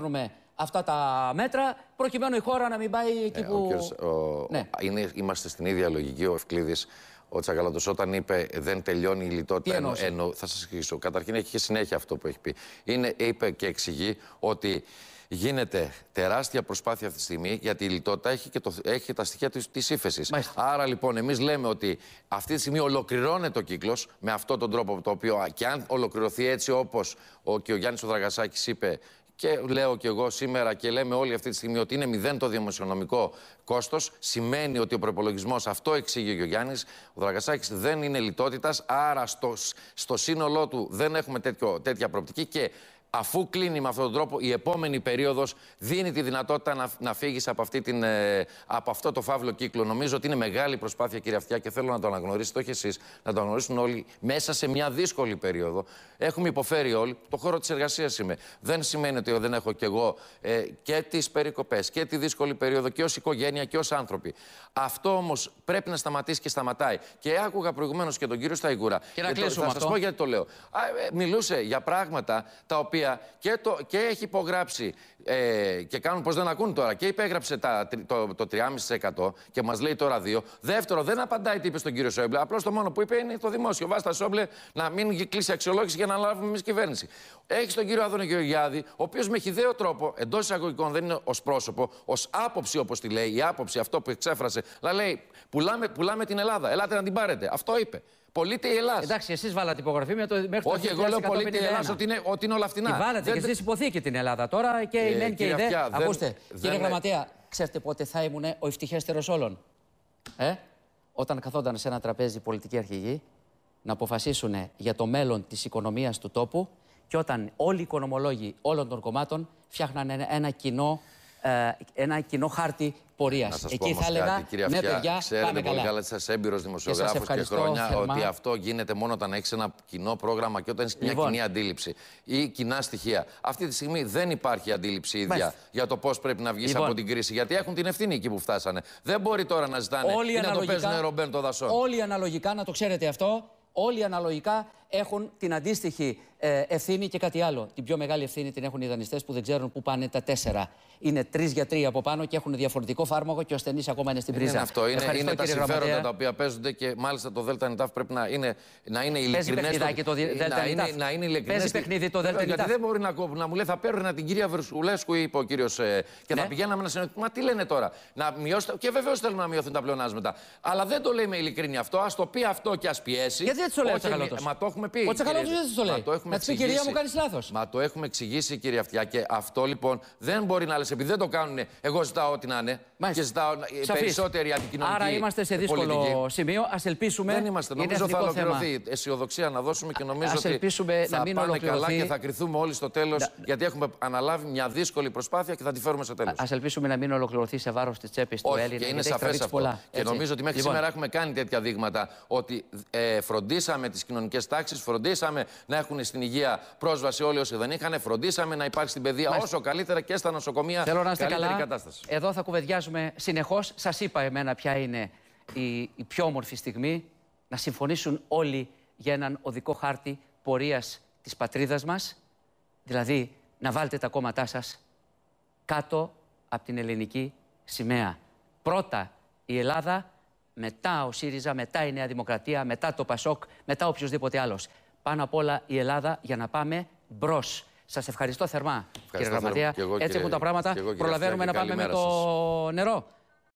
παίρνουμε αυτά τα μέτρα, προκειμένου η χώρα να μην πάει ε, εκεί που. Ο κύριος, Ναι. είμαστε στην ίδια λογική. Ο Ευκλήδης, ο Τσακαλώτος, όταν είπε Δεν τελειώνει η λιτότητα. Ενώ, θα σας εξηγήσω. Καταρχήν έχει και συνέχεια αυτό που έχει πει. Είναι, είπε και εξηγεί ότι γίνεται τεράστια προσπάθεια αυτή τη στιγμή γιατί η λιτότητα έχει και, το, έχει τα στοιχεία της ύφεση. Άρα λοιπόν, εμείς λέμε ότι αυτή τη στιγμή ολοκληρώνεται ο κύκλος με αυτόν τον τρόπο το οποίο και αν ολοκληρωθεί έτσι όπως ο, και ο Γιάννης Οδραγασάκης είπε και λέω και εγώ σήμερα και λέμε όλοι αυτή τη στιγμή ότι είναι μηδέν το δημοσιονομικό κόστος. Σημαίνει ότι ο προπολογισμός, αυτό εξήγηκε ο Γιάννης, ο Δραγκασάκη δεν είναι λιτότητας. Άρα στο, σύνολό του δεν έχουμε τέτοιο, τέτοια προοπτική. Και αφού κλείνει με αυτόν τον τρόπο, η επόμενη περίοδος δίνει τη δυνατότητα να, να φύγεις από, αυτή ε, από αυτό το φαύλο κύκλο. Νομίζω ότι είναι μεγάλη προσπάθεια, κύριε Αυτιά, και θέλω να το αναγνωρίσετε, όχι εσείς, να το αναγνωρίσουν όλοι μέσα σε μια δύσκολη περίοδο. Έχουμε υποφέρει όλοι. Το χώρο της εργασίας είμαι. Δεν σημαίνει ότι δεν έχω κι εγώ ε, και τις περικοπές και τη δύσκολη περίοδο και ως οικογένεια και ως άνθρωποι. Αυτό όμως πρέπει να σταματήσει και σταματάει. Και άκουγα προηγουμένως και τον κύριο Σταϊγούρα. Και να κλείσουμε. Θα πω γιατί το λέω. Α, ε, μιλούσε για πράγματα τα οποία και, το, και έχει υπογράψει ε, και κάνουν πως δεν ακούν τώρα και υπέγραψε τα, το, το 3,5% και μας λέει τώρα 2. Δεύτερο, δεν απαντάει τι είπε στον κύριο Σόμπλε Απλώς το μόνο που είπε είναι το δημόσιο. Βάζει τα Σόμπλε να μην κλείσει αξιολόγηση για να λάβουμε εμείς κυβέρνηση. Έχει τον κύριο Άδωνο Γεωργιάδη, ο οποίος με χιδαίο τρόπο, εντός εισαγωγικών δεν είναι ως πρόσωπο, ως άποψη όπως τη λέει, η άποψη αυτό που εξέφρασε, αλλά λέει πουλάμε, πουλάμε την Ελλάδα, ελάτε να την πάρετε. Αυτό είπε. Πολίτη Ελλάδα. Εντάξει, εσείς βάλατε υπογραφή με το μέχρι το Όχι, εγώ λέω πολίτη Ελλάδα ότι είναι, ότι είναι όλα φθηνά. Τη βάλατε και εσείς υποθήκη την Ελλάδα τώρα και ε, η Λέν και η Ακούστε, κύριε Γραμματέα, ξέρετε πότε θα ήμουν ο ευτυχέστερος όλων. Ε? Όταν καθόταν σε ένα τραπέζι πολιτικοί αρχηγοί να αποφασίσουν για το μέλλον της οικονομίας του τόπου και όταν όλοι οι οικονομολόγοι όλων των κομμάτων φτιάχναν ένα κοινό ε, ένα κοινό χάρτη πορείας. Εκεί θα έλεγα, κάτι, κυρία ναι, παιδιά, ξέρετε πολύ καλά. ότι είσαι έμπειρο δημοσιογράφος και, χρόνια ότι αυτό γίνεται μόνο όταν έχεις ένα κοινό πρόγραμμα και όταν έχεις μια λοιπόν. κοινή αντίληψη ή κοινά στοιχεία. Αυτή τη στιγμή δεν υπάρχει αντίληψη ίδια για το πώς πρέπει να βγεις λοιπόν. από την κρίση. Γιατί έχουν την ευθύνη εκεί που φτάσανε. Δεν μπορεί τώρα να ζητάνε όλοι ή να το παίζουν ρομπέν το δασό. Όλοι αναλογικά, να το ξέρετε αυτό, όλοι αναλογικά έχουν την αντίστοιχη ε, ευθύνη και κάτι άλλο. Την πιο μεγάλη ευθύνη την έχουν οι δανειστές που δεν ξέρουν πού πάνε τα τέσσερα. Είναι τρεις για τρία από πάνω και έχουν διαφορετικό φάρμακο και ο ασθενής ακόμα είναι στην πρίζα. Είναι αυτό. Είναι, είναι τα συμφέροντα γραμματέα. τα οποία παίζονται και μάλιστα το ΔΕΛΤΑ πρέπει να είναι, να είναι ειλικρινέ. Το... Ε, να είναι, να είναι Παίζει παιχνίδι το ε, ΔΕΛΤΑ Γιατί δεν μπορεί να, να μου λέει θα παίρνει την κυρία Βερσουλέσκου, είπε ο κύριος και θα ναι. πηγαίναμε να συνεχίσουμε. Μα τι λένε τώρα. Να μειώσετε. Και βεβαίως θέλουν να μειωθούν τα πλεονάσματα. Αλλά δεν το λέει με ειλικρίνη αυτό. Ας το πει αυτό και ας πιέσει. Γιατί δεν το λέει Μα το έχουμε πει. Ο Τσακαλώτο το λέει. το έχουμε κυρία μου, κάνεις λάθος. Μα το έχουμε εξηγήσει, κυρία κύριε Και Αυτό λοιπόν δεν μπορεί να λες, επειδή δεν το κάνουν. Εγώ ζητάω ό,τι να είναι. Μάλιστα. Και ζητάω Σαφής. περισσότερη αντικοινωνική. Άρα είμαστε σε δύσκολο πολιτική. σημείο. Ας ελπίσουμε. Δεν είμαστε. Είναι νομίζω θα ολοκληρωθεί. η Αισιοδοξία να δώσουμε και νομίζω ας ότι θα να μην πάνε καλά και θα κρυθούμε όλοι στο τέλος. Γιατί έχουμε αναλάβει μια δύσκολη προσπάθεια και θα τη φέρουμε στο τέλος. Α ελπίσουμε να μην ολοκληρωθεί σε βάρος της τσέπης του Έλληνα. είναι σαφέ αυτό. Και νομίζω ότι μέχρι λοιπόν. σήμερα έχουμε κάνει τέτοια δείγματα ότι ε, φροντίσαμε τις κοινωνικές τάξεις φροντίσαμε να έχουν στην υγεία πρόσβαση όλοι όσοι δεν είχαν, φροντίσαμε να υπάρχει στην παιδεία όσο καλύτερα και στα νοσοκομεία Θέλω να καλύτερη καλά. κατάσταση. Εδώ θα κουβεντιάζουμε συνεχώς. Σας είπα εμένα ποια είναι η, η πιο όμορφη στιγμή να συμφωνήσουν όλοι για έναν οδικό χάρτη πορείας της πατρίδας μας. Δηλαδή να βάλετε τα κόμματά σας κάτω από την ελληνική σημαία. Πρώτα η Ελλάδα μετά ο ΣΥΡΙΖΑ, μετά η Νέα Δημοκρατία, μετά το ΠΑΣΟΚ, μετά οποιοδήποτε άλλος. Πάνω απ' όλα η Ελλάδα για να πάμε μπρος. Σας ευχαριστώ θερμά, ευχαριστώ κύριε Γραμματέα. Έτσι έχουν τα πράγματα. Προλαβαίνουμε να πάμε με το νερό.